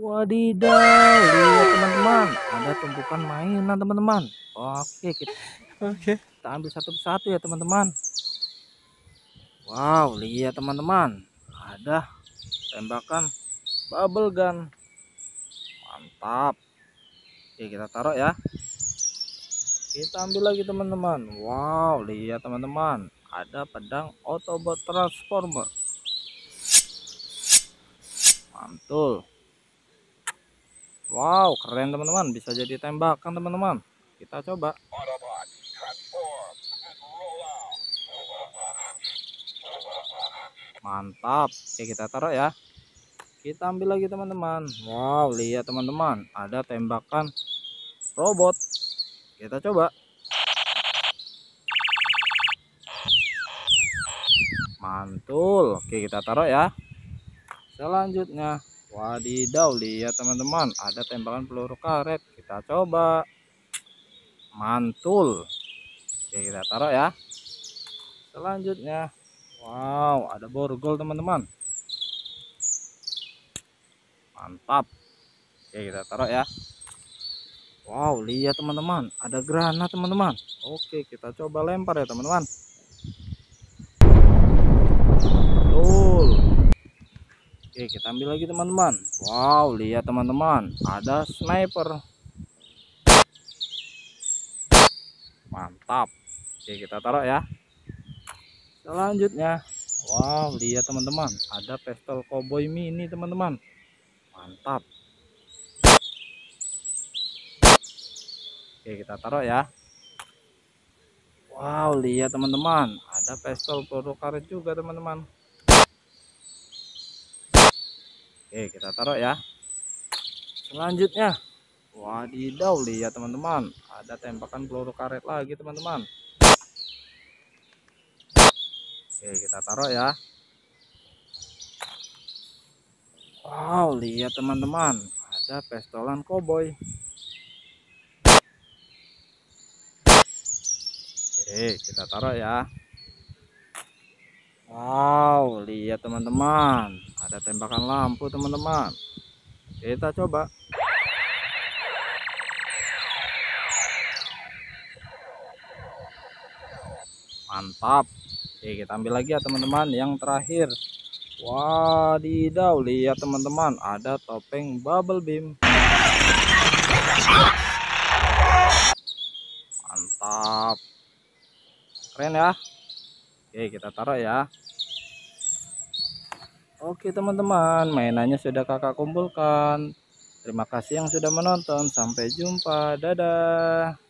Wadidaw, lihat teman-teman, ada tumpukan mainan teman-teman. Oke, kita Oke. Kita ambil satu persatu ya teman-teman. Wow, lihat teman-teman, ada tembakan bubble gun. Mantap. Oke, kita taruh ya. Kita ambil lagi teman-teman. Wow, lihat teman-teman, ada pedang Autobot Transformer. Mantul. Wow keren teman-teman bisa jadi tembakan teman-teman kita coba mantap oke kita taruh ya kita ambil lagi teman-teman wow lihat teman-teman ada tembakan robot kita coba mantul oke kita taruh ya selanjutnya wadidaw lihat teman-teman ada tembakan peluru karet kita coba mantul oke kita taruh ya selanjutnya wow ada borgol teman-teman mantap oke kita taruh ya wow lihat teman-teman ada granat teman-teman oke kita coba lempar ya teman-teman Oke kita ambil lagi teman-teman Wow lihat teman-teman Ada sniper Mantap Oke kita taruh ya Selanjutnya Wow lihat teman-teman Ada pistol cowboy mini teman-teman Mantap Oke kita taruh ya Wow lihat teman-teman Ada pistol produk juga teman-teman Oke kita taruh ya selanjutnya wadidaw lihat teman-teman ada tembakan peluru karet lagi teman-teman oke kita taruh ya wow lihat teman-teman ada pestolan koboi oke kita taruh ya Wow, lihat teman-teman, ada tembakan lampu teman-teman. Kita coba. Mantap. Oke, kita ambil lagi ya teman-teman yang terakhir. Wadidaw, lihat teman-teman, ada topeng bubble beam. Mantap. Keren ya. Oke kita taruh ya Oke teman-teman mainannya sudah kakak kumpulkan Terima kasih yang sudah menonton Sampai jumpa dadah